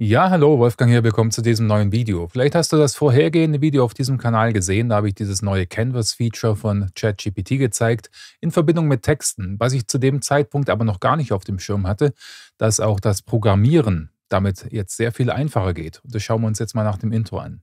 Ja, hallo, Wolfgang hier, willkommen zu diesem neuen Video. Vielleicht hast du das vorhergehende Video auf diesem Kanal gesehen, da habe ich dieses neue Canvas-Feature von ChatGPT gezeigt, in Verbindung mit Texten, was ich zu dem Zeitpunkt aber noch gar nicht auf dem Schirm hatte, dass auch das Programmieren damit jetzt sehr viel einfacher geht. Und das schauen wir uns jetzt mal nach dem Intro an.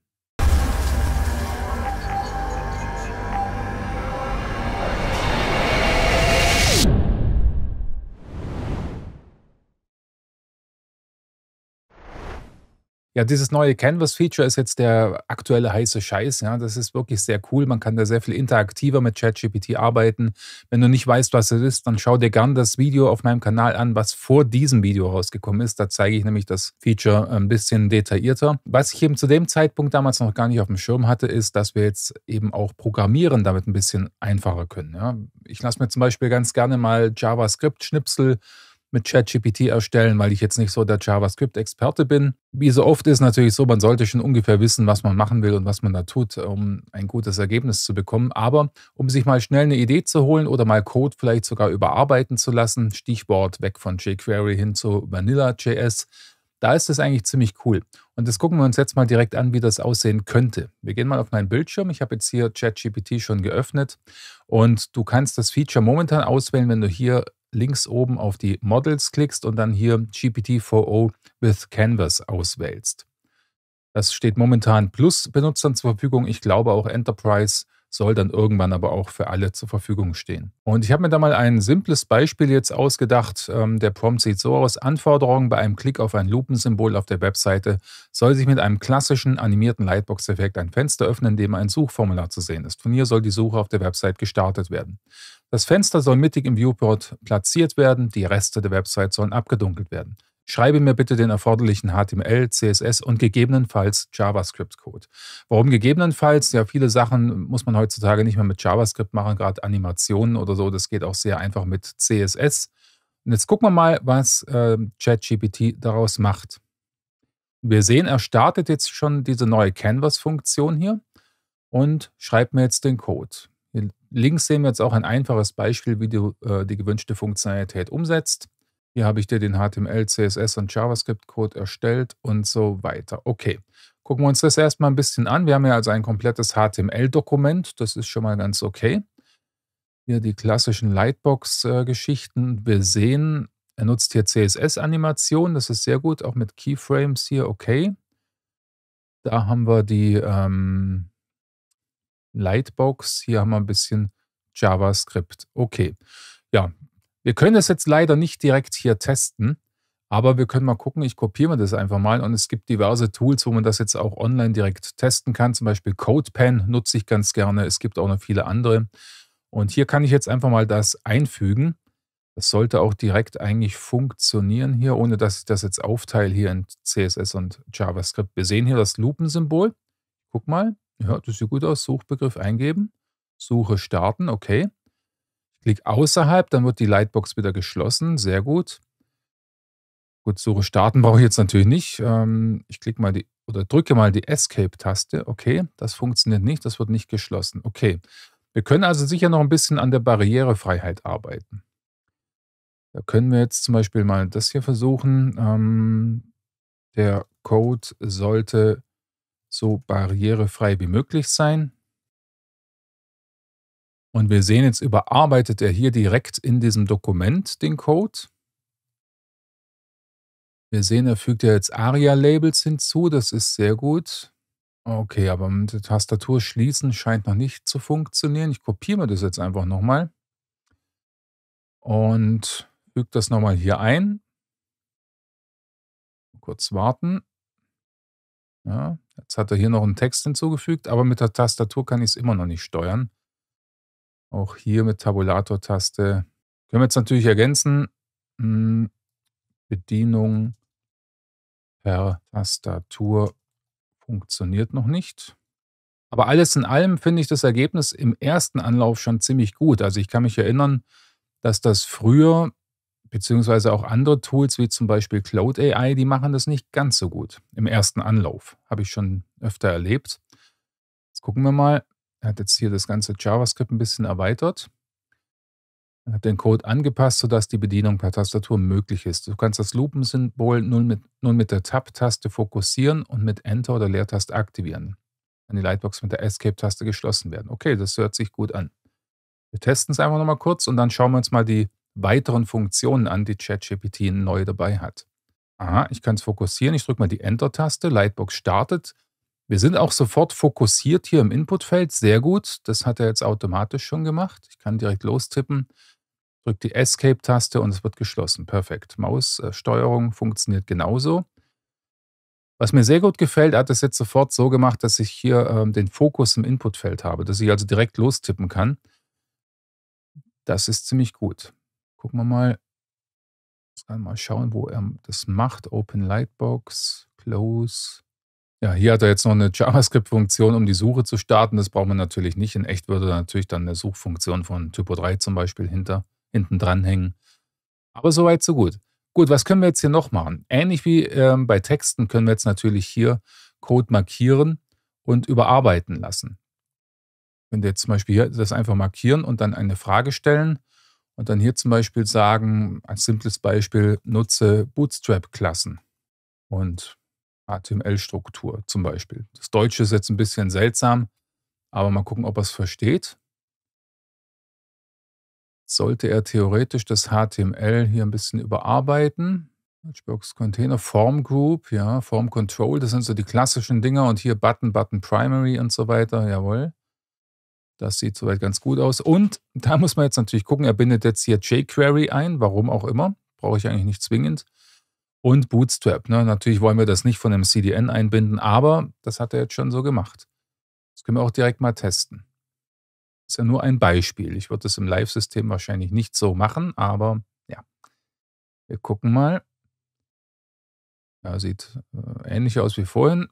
Ja, dieses neue Canvas-Feature ist jetzt der aktuelle heiße Scheiß. Ja, das ist wirklich sehr cool. Man kann da sehr viel interaktiver mit ChatGPT arbeiten. Wenn du nicht weißt, was es ist, dann schau dir gern das Video auf meinem Kanal an, was vor diesem Video rausgekommen ist. Da zeige ich nämlich das Feature ein bisschen detaillierter. Was ich eben zu dem Zeitpunkt damals noch gar nicht auf dem Schirm hatte, ist, dass wir jetzt eben auch Programmieren damit ein bisschen einfacher können. Ja, ich lasse mir zum Beispiel ganz gerne mal JavaScript-Schnipsel mit ChatGPT erstellen, weil ich jetzt nicht so der JavaScript-Experte bin. Wie so oft ist natürlich so, man sollte schon ungefähr wissen, was man machen will und was man da tut, um ein gutes Ergebnis zu bekommen. Aber um sich mal schnell eine Idee zu holen oder mal Code vielleicht sogar überarbeiten zu lassen, Stichwort weg von jQuery hin zu Vanilla.js, da ist es eigentlich ziemlich cool. Und das gucken wir uns jetzt mal direkt an, wie das aussehen könnte. Wir gehen mal auf meinen Bildschirm. Ich habe jetzt hier ChatGPT schon geöffnet und du kannst das Feature momentan auswählen, wenn du hier links oben auf die Models klickst und dann hier GPT-4o with Canvas auswählst. Das steht momentan Plus-Benutzern zur Verfügung. Ich glaube auch Enterprise soll dann irgendwann aber auch für alle zur Verfügung stehen. Und ich habe mir da mal ein simples Beispiel jetzt ausgedacht. Ähm, der Prompt sieht so aus. Anforderungen bei einem Klick auf ein Lupensymbol auf der Webseite soll sich mit einem klassischen animierten Lightbox-Effekt ein Fenster öffnen, in dem ein Suchformular zu sehen ist. Von hier soll die Suche auf der Website gestartet werden. Das Fenster soll mittig im Viewport platziert werden, die Reste der Website sollen abgedunkelt werden. Schreibe mir bitte den erforderlichen HTML, CSS und gegebenenfalls JavaScript-Code. Warum gegebenenfalls? Ja, viele Sachen muss man heutzutage nicht mehr mit JavaScript machen, gerade Animationen oder so. Das geht auch sehr einfach mit CSS. Und jetzt gucken wir mal, was äh, ChatGPT daraus macht. Wir sehen, er startet jetzt schon diese neue Canvas-Funktion hier und schreibt mir jetzt den Code. Hier links sehen wir jetzt auch ein einfaches Beispiel, wie du äh, die gewünschte Funktionalität umsetzt. Hier habe ich dir den HTML, CSS und JavaScript-Code erstellt und so weiter. Okay, gucken wir uns das erstmal ein bisschen an. Wir haben ja also ein komplettes HTML-Dokument. Das ist schon mal ganz okay. Hier die klassischen Lightbox-Geschichten. Äh, wir sehen, er nutzt hier CSS-Animationen. Das ist sehr gut, auch mit Keyframes hier okay. Da haben wir die ähm, Lightbox. Hier haben wir ein bisschen JavaScript. Okay. Ja, wir können es jetzt leider nicht direkt hier testen, aber wir können mal gucken. Ich kopiere mir das einfach mal und es gibt diverse Tools, wo man das jetzt auch online direkt testen kann. Zum Beispiel CodePen nutze ich ganz gerne. Es gibt auch noch viele andere. Und hier kann ich jetzt einfach mal das einfügen. Das sollte auch direkt eigentlich funktionieren hier, ohne dass ich das jetzt aufteile hier in CSS und JavaScript. Wir sehen hier das Lupensymbol. Guck mal. Ja, das sieht gut aus. Suchbegriff eingeben. Suche starten. Okay. Klick außerhalb, dann wird die Lightbox wieder geschlossen. Sehr gut. Gut, Suche starten brauche ich jetzt natürlich nicht. Ähm, ich klicke mal die oder drücke mal die Escape-Taste. Okay, das funktioniert nicht, das wird nicht geschlossen. Okay, wir können also sicher noch ein bisschen an der Barrierefreiheit arbeiten. Da können wir jetzt zum Beispiel mal das hier versuchen. Ähm, der Code sollte so barrierefrei wie möglich sein. Und wir sehen jetzt, überarbeitet er hier direkt in diesem Dokument den Code. Wir sehen, er fügt ja jetzt ARIA-Labels hinzu, das ist sehr gut. Okay, aber mit der Tastatur schließen scheint noch nicht zu funktionieren. Ich kopiere mir das jetzt einfach nochmal und füge das nochmal hier ein. Kurz warten. Ja, jetzt hat er hier noch einen Text hinzugefügt, aber mit der Tastatur kann ich es immer noch nicht steuern. Auch hier mit Tabulator-Taste. Können wir jetzt natürlich ergänzen. Hm, Bedienung per Tastatur funktioniert noch nicht. Aber alles in allem finde ich das Ergebnis im ersten Anlauf schon ziemlich gut. Also ich kann mich erinnern, dass das früher, beziehungsweise auch andere Tools wie zum Beispiel Cloud AI, die machen das nicht ganz so gut im ersten Anlauf. Habe ich schon öfter erlebt. Jetzt gucken wir mal. Er hat jetzt hier das ganze JavaScript ein bisschen erweitert. Er hat den Code angepasst, sodass die Bedienung per Tastatur möglich ist. Du kannst das Lupensymbol nun mit, nun mit der Tab-Taste fokussieren und mit Enter oder Leertaste aktivieren. Kann die Lightbox mit der Escape-Taste geschlossen werden. Okay, das hört sich gut an. Wir testen es einfach nochmal kurz und dann schauen wir uns mal die weiteren Funktionen an, die ChatGPT neu dabei hat. Aha, ich kann es fokussieren. Ich drücke mal die Enter-Taste. Lightbox startet. Wir sind auch sofort fokussiert hier im Inputfeld. Sehr gut. Das hat er jetzt automatisch schon gemacht. Ich kann direkt lostippen, drücke die Escape-Taste und es wird geschlossen. Perfekt. Maussteuerung äh, funktioniert genauso. Was mir sehr gut gefällt, er hat es jetzt sofort so gemacht, dass ich hier ähm, den Fokus im Inputfeld habe, dass ich also direkt lostippen kann. Das ist ziemlich gut. Gucken wir mal. Mal schauen, wo er das macht. Open Lightbox, Close. Ja, hier hat er jetzt noch eine JavaScript-Funktion, um die Suche zu starten. Das braucht man natürlich nicht. In echt würde er natürlich dann eine Suchfunktion von Typo 3 zum Beispiel hinter, hinten dranhängen. Aber soweit, so gut. Gut, was können wir jetzt hier noch machen? Ähnlich wie ähm, bei Texten können wir jetzt natürlich hier Code markieren und überarbeiten lassen. Wenn wir jetzt zum Beispiel hier das einfach markieren und dann eine Frage stellen und dann hier zum Beispiel sagen, als simples Beispiel, nutze Bootstrap-Klassen. Und HTML-Struktur zum Beispiel. Das Deutsche ist jetzt ein bisschen seltsam, aber mal gucken, ob er es versteht. Sollte er theoretisch das HTML hier ein bisschen überarbeiten. Matchbox Container, Form Group, ja, Form Control, das sind so die klassischen Dinger und hier Button, Button Primary und so weiter, jawohl. Das sieht soweit ganz gut aus. Und da muss man jetzt natürlich gucken, er bindet jetzt hier jQuery ein, warum auch immer, brauche ich eigentlich nicht zwingend und Bootstrap. Ne? Natürlich wollen wir das nicht von einem CDN einbinden, aber das hat er jetzt schon so gemacht. Das können wir auch direkt mal testen. Ist ja nur ein Beispiel. Ich würde das im Live-System wahrscheinlich nicht so machen, aber ja. Wir gucken mal. Ja, sieht äh, ähnlich aus wie vorhin.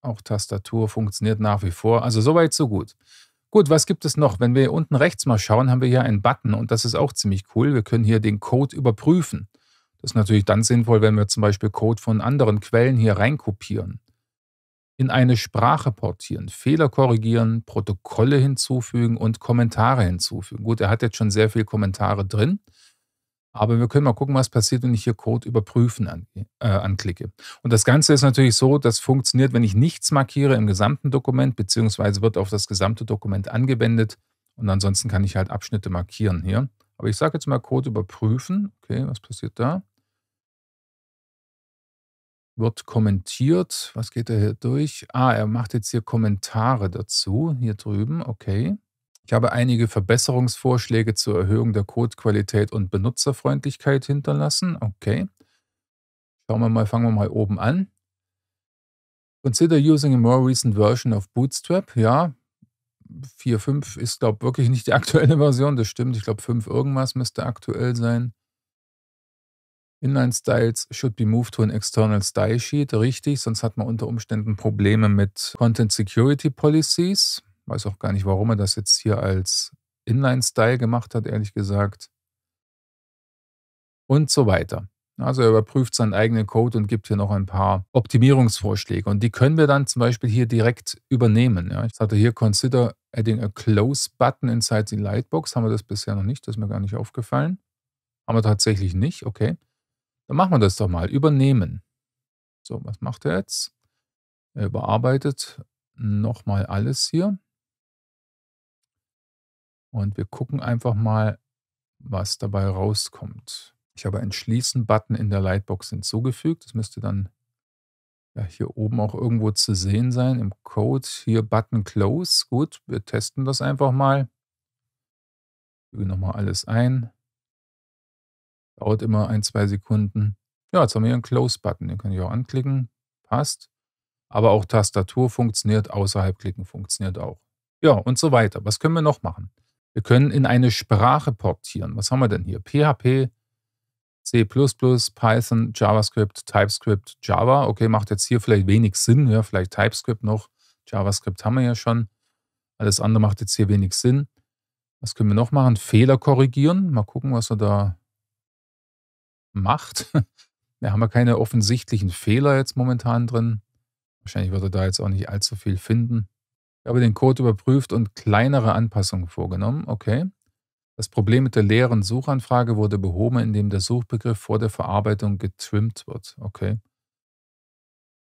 Auch Tastatur funktioniert nach wie vor. Also soweit, so gut. Gut, was gibt es noch? Wenn wir hier unten rechts mal schauen, haben wir hier einen Button und das ist auch ziemlich cool. Wir können hier den Code überprüfen. Das ist natürlich dann sinnvoll, wenn wir zum Beispiel Code von anderen Quellen hier reinkopieren, in eine Sprache portieren, Fehler korrigieren, Protokolle hinzufügen und Kommentare hinzufügen. Gut, er hat jetzt schon sehr viele Kommentare drin, aber wir können mal gucken, was passiert, wenn ich hier Code überprüfen an, äh, anklicke. Und das Ganze ist natürlich so, das funktioniert, wenn ich nichts markiere im gesamten Dokument, beziehungsweise wird auf das gesamte Dokument angewendet. Und ansonsten kann ich halt Abschnitte markieren hier. Aber ich sage jetzt mal Code überprüfen. Okay, was passiert da? wird kommentiert. Was geht er hier durch? Ah, er macht jetzt hier Kommentare dazu, hier drüben. Okay. Ich habe einige Verbesserungsvorschläge zur Erhöhung der Codequalität und Benutzerfreundlichkeit hinterlassen. Okay. Schauen wir mal, fangen wir mal oben an. Consider using a more recent version of Bootstrap. Ja, 4.5 ist, glaube ich, wirklich nicht die aktuelle Version. Das stimmt. Ich glaube, 5 irgendwas müsste aktuell sein. Inline-Styles should be moved to an external style sheet, richtig, sonst hat man unter Umständen Probleme mit Content Security Policies. Weiß auch gar nicht, warum er das jetzt hier als Inline-Style gemacht hat, ehrlich gesagt. Und so weiter. Also er überprüft seinen eigenen Code und gibt hier noch ein paar Optimierungsvorschläge. Und die können wir dann zum Beispiel hier direkt übernehmen. Ja, ich hatte hier Consider adding a close button inside the lightbox. Haben wir das bisher noch nicht, das ist mir gar nicht aufgefallen. Haben wir tatsächlich nicht, okay. Dann machen wir das doch mal. Übernehmen. So, was macht er jetzt? Er überarbeitet nochmal alles hier. Und wir gucken einfach mal, was dabei rauskommt. Ich habe einen Schließen-Button in der Lightbox hinzugefügt. Das müsste dann ja, hier oben auch irgendwo zu sehen sein im Code. Hier Button Close. Gut, wir testen das einfach mal. Füge nochmal alles ein. Dauert immer ein, zwei Sekunden. Ja, jetzt haben wir hier einen Close-Button. Den kann ich auch anklicken. Passt. Aber auch Tastatur funktioniert, außerhalb klicken funktioniert auch. Ja, und so weiter. Was können wir noch machen? Wir können in eine Sprache portieren. Was haben wir denn hier? PHP, C++, Python, JavaScript, TypeScript, Java. Okay, macht jetzt hier vielleicht wenig Sinn. Ja, vielleicht TypeScript noch. JavaScript haben wir ja schon. Alles andere macht jetzt hier wenig Sinn. Was können wir noch machen? Fehler korrigieren. Mal gucken, was wir da macht. Wir haben ja keine offensichtlichen Fehler jetzt momentan drin. Wahrscheinlich wird er da jetzt auch nicht allzu viel finden. Ich habe den Code überprüft und kleinere Anpassungen vorgenommen. Okay. Das Problem mit der leeren Suchanfrage wurde behoben, indem der Suchbegriff vor der Verarbeitung getrimmt wird. Okay.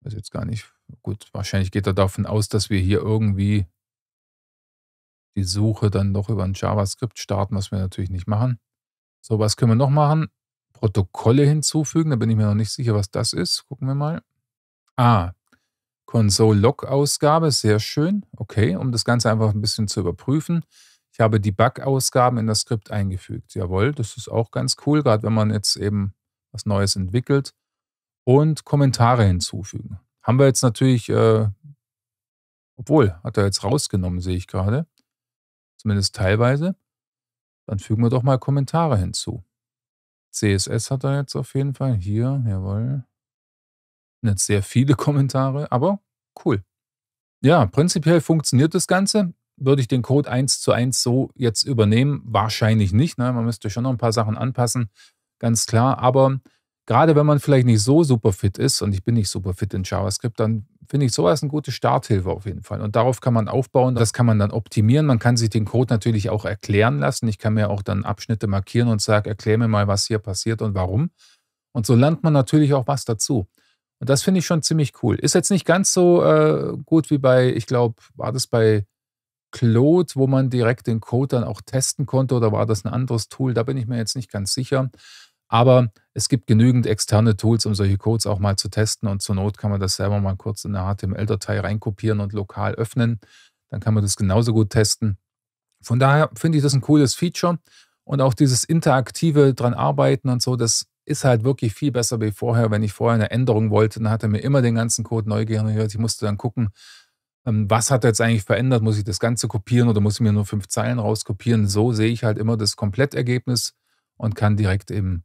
Weiß jetzt gar nicht. Gut, wahrscheinlich geht er davon aus, dass wir hier irgendwie die Suche dann noch über ein JavaScript starten, was wir natürlich nicht machen. So, was können wir noch machen? Protokolle hinzufügen. Da bin ich mir noch nicht sicher, was das ist. Gucken wir mal. Ah, Console-Log-Ausgabe, sehr schön. Okay, um das Ganze einfach ein bisschen zu überprüfen. Ich habe die Bug-Ausgaben in das Skript eingefügt. Jawohl, das ist auch ganz cool, gerade wenn man jetzt eben was Neues entwickelt. Und Kommentare hinzufügen. Haben wir jetzt natürlich, äh, obwohl, hat er jetzt rausgenommen, sehe ich gerade. Zumindest teilweise. Dann fügen wir doch mal Kommentare hinzu. CSS hat er jetzt auf jeden Fall. Hier, jawohl. Nicht sehr viele Kommentare, aber cool. Ja, prinzipiell funktioniert das Ganze. Würde ich den Code 1 zu 1 so jetzt übernehmen? Wahrscheinlich nicht. Ne? Man müsste schon noch ein paar Sachen anpassen, ganz klar. Aber gerade wenn man vielleicht nicht so super fit ist, und ich bin nicht super fit in JavaScript, dann finde ich sowas eine gute Starthilfe auf jeden Fall. Und darauf kann man aufbauen, das kann man dann optimieren. Man kann sich den Code natürlich auch erklären lassen. Ich kann mir auch dann Abschnitte markieren und sage, erklär mir mal, was hier passiert und warum. Und so lernt man natürlich auch was dazu. Und das finde ich schon ziemlich cool. Ist jetzt nicht ganz so äh, gut wie bei, ich glaube, war das bei Claude, wo man direkt den Code dann auch testen konnte oder war das ein anderes Tool? Da bin ich mir jetzt nicht ganz sicher. Aber es gibt genügend externe Tools, um solche Codes auch mal zu testen und zur Not kann man das selber mal kurz in eine HTML-Datei reinkopieren und lokal öffnen. Dann kann man das genauso gut testen. Von daher finde ich das ein cooles Feature und auch dieses interaktive dran arbeiten und so, das ist halt wirklich viel besser wie vorher. Wenn ich vorher eine Änderung wollte, dann hat er mir immer den ganzen Code neu generiert. Ich musste dann gucken, ähm, was hat er jetzt eigentlich verändert? Muss ich das Ganze kopieren oder muss ich mir nur fünf Zeilen rauskopieren? So sehe ich halt immer das Komplettergebnis und kann direkt eben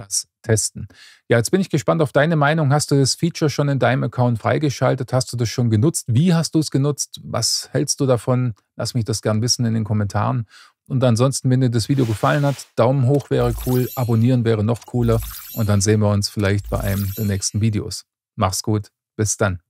das testen. Ja, jetzt bin ich gespannt auf deine Meinung. Hast du das Feature schon in deinem Account freigeschaltet? Hast du das schon genutzt? Wie hast du es genutzt? Was hältst du davon? Lass mich das gern wissen in den Kommentaren. Und ansonsten, wenn dir das Video gefallen hat, Daumen hoch wäre cool, abonnieren wäre noch cooler und dann sehen wir uns vielleicht bei einem der nächsten Videos. Mach's gut, bis dann.